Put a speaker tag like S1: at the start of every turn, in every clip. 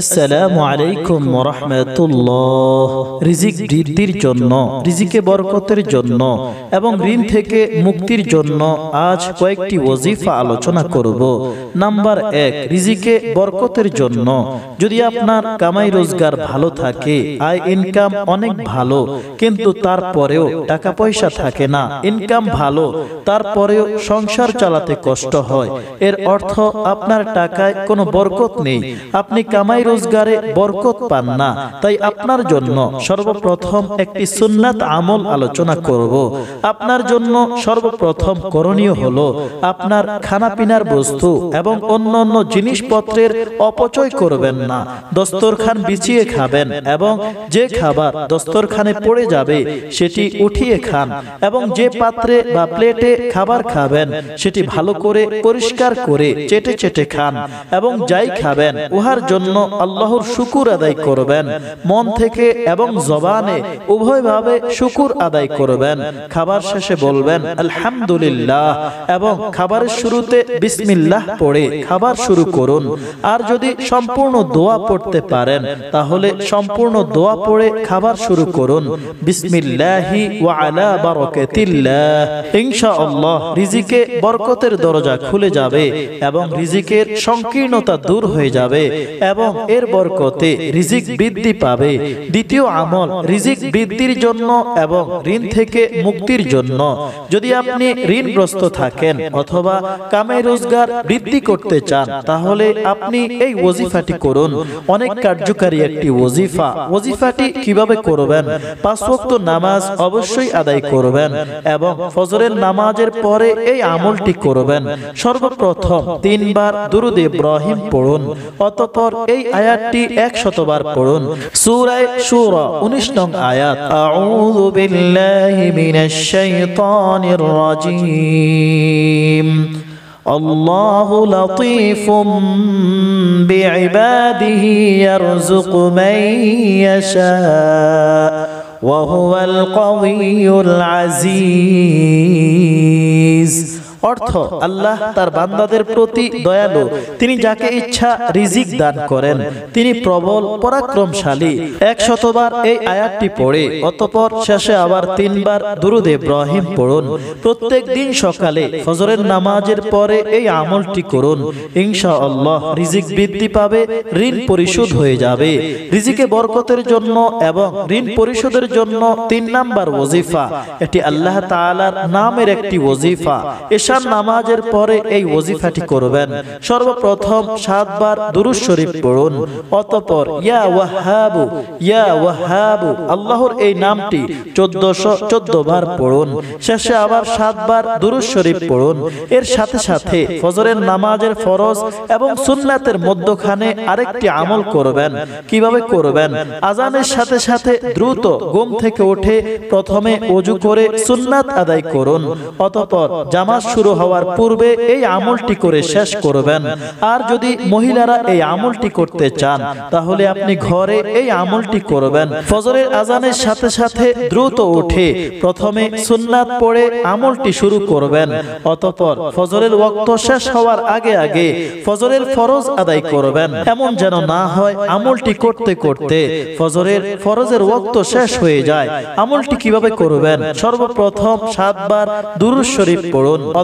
S1: আসসালামু আলাইকুম রহমতুল্লাহ রিজিক বৃদ্ধির জন্য রিজিকে বরকতের জন্য এবং ঋণ থেকে মুক্তির জন্য আজ কয়েকটি
S2: ওজিফা আলোচনা করব নাম্বার এক রিজিকে বরকতের জন্য যদি আপনার কামাই রোজগার ভালো থাকে আয় ইনকাম অনেক ভালো কিন্তু তারপরেও টাকা পয়সা থাকে না ইনকাম ভালো তারপরেও সংসার চালাতে কষ্ট হয় এর অর্থ আপনার টাকায় কোনো বরকত নেই আপনি কামাই রোজগারে বরকত পান না তাই আপনার জন্য সর্বপ্রথম একটি সুন্নাত আমল আলোচনা করব আপনার জন্য সর্বপ্রথম করণীয় হল আপনার খানাপিনার বস্তু এবং অন্য অন্য জিনিসপত্রের অপচয় করবেন না দস্তরখান বিছিয়ে খাবেন এবং যে খাবার দস্তরখানে পড়ে যাবে সেটি উঠিয়ে খান এবং যে পাত্রে বা প্লেটে খাবার খাবেন সেটি ভালো করে পরিষ্কার করে চেটে চেটে খান এবং যাই খাবেন উহার জন্য আল্লাহর শুকুর আদায় করবেন মন থেকে এবং জবানে উভয়ভাবে শুকুর আদায় করবেন খাবার শেষে বলবেন আলহামদুলিল্লাহ এবং খাবারের শুরুতে বিসমিল্লাহ পড়ে খাবার শুরু করুন আর যদি সম্পূর্ণ দোয়া পড়তে পারেন তাহলে সম্পূর্ণ দোয়া পড়ে খাবার শুরু করুন বিসমিল্লাহি ওয়া আলা বারাকাতিল্লাহ ইনশাআল্লাহ রিজিকে বরকতের দরজা খুলে যাবে এবং রিজিকের সংকীর্ণতা দূর হয়ে যাবে এবং এর বরকতে রিজিক বৃদ্ধি পাবে দ্বিতীয় আমল রিজিক বৃদ্ধির জন্য এবং ঋণ থেকে মুক্তির জন্য যদি আপনি ঋণগ্রস্ত থাকেন অথবা কামে রোজগার বৃদ্ধি করতে চান তাহলে আপনি এই ওজিফাটি করুন অনেক কার্যকারী একটি ওজিফা ওজিফাটি কিভাবে করবেন পাশ্চাত্য নামাজ অবশ্যই আদায় করবেন এবং ফজরের নামাজের পরে এই আমলটি করবেন সর্বপ্রথম তিনবার দুরুদ ইব্রাহিম পড়ুন অতপর এই আয়াতটি একশতবার পড়ুন সূরা সূরা 19 নং আয়াত আউযু বিল্লাহি মিনাশ শাইতানির রাজীম الله لطيف بعباده يرزق من يشاء وهو القوي العزيز অর্থ আল্লাহ তার বান্দাদের প্রতি দয়ালু তিনি যাকে ইচ্ছা রিজিক দান করেন তিনি প্রবল পরাক্রমশালী এক শতবার এই আয়াতটি পড়ে অতপর শেষে আবার তিনবার দুরুদ ইব্রাহিম পড়ুন প্রত্যেক দিন সকালে ফজরের নামাজের পরে এই আমলটি করুন ইনশা আল্লাহ রিজিক বৃদ্ধি পাবে ঋণ পরিশোধ হয়ে যাবে রিজিকে বরকতের জন্য এবং ঋণ পরিশোধের জন্য তিন নাম্বার ওজিফা এটি আল্লাহ তালার নামের একটি ওজিফা এ ঈশান নামাজের পরে এই ওজিফাটি করবেন সর্বপ্রথম সাতবার দুরুজ শরীফ পড়ুন অতপর ইয়া ওয়াহাবু ইয়া ওয়াহাবু আল্লাহর এই নামটি ১৪১৪ বার পড়ুন শেষে আবার সাতবার দুরুজ শরীফ পড়ুন এর সাথে সাথে ফজরের নামাজের ফরজ এবং সুন্নাতের মধ্যখানে আরেকটি আমল করবেন কিভাবে করবেন আজানের সাথে সাথে দ্রুত ঘুম থেকে উঠে প্রথমে অজু করে সুন্নাত আদায় করুন অতপর জামাত শুরু হওয়ার পূর্বে এই আমলটি করে শেষ করবেন আর যদি মহিলারা এই আমলটি করতে চান তাহলে আপনি ঘরে এই আমলটি করবেন ফজরের আজানের সাথে সাথে দ্রুত উঠে প্রথমে সুন্নাত পড়ে আমলটি শুরু করবেন অতপর ফজরের ওয়াক্ত শেষ হওয়ার আগে আগে ফজরের ফরজ আদায় করবেন এমন যেন না হয় আমলটি করতে করতে ফজরের ফরজের ওয়াক্ত শেষ হয়ে যায় আমলটি কিভাবে করবেন সর্বপ্রথম সাতবার দুরুজ শরীফ পড়ুন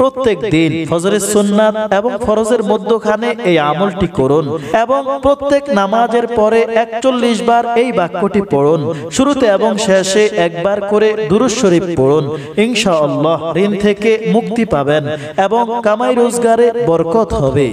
S2: প্রত্যেক দিন ফজরের সুন্নাত এবং ফরজের মধ্যখানে এই আমলটি করুন এবং প্রত্যেক নামাজের পরে একচল্লিশ বার এই বাক্যটি পড়ুন শুরুতে এবং শেষে একবার করে দুরুজ শরীফ পড়ুন ইনশাআল্লাহ ঋণ থেকে মুক্তি পাবেন এবং কামাই রোজগারে বরকত হবে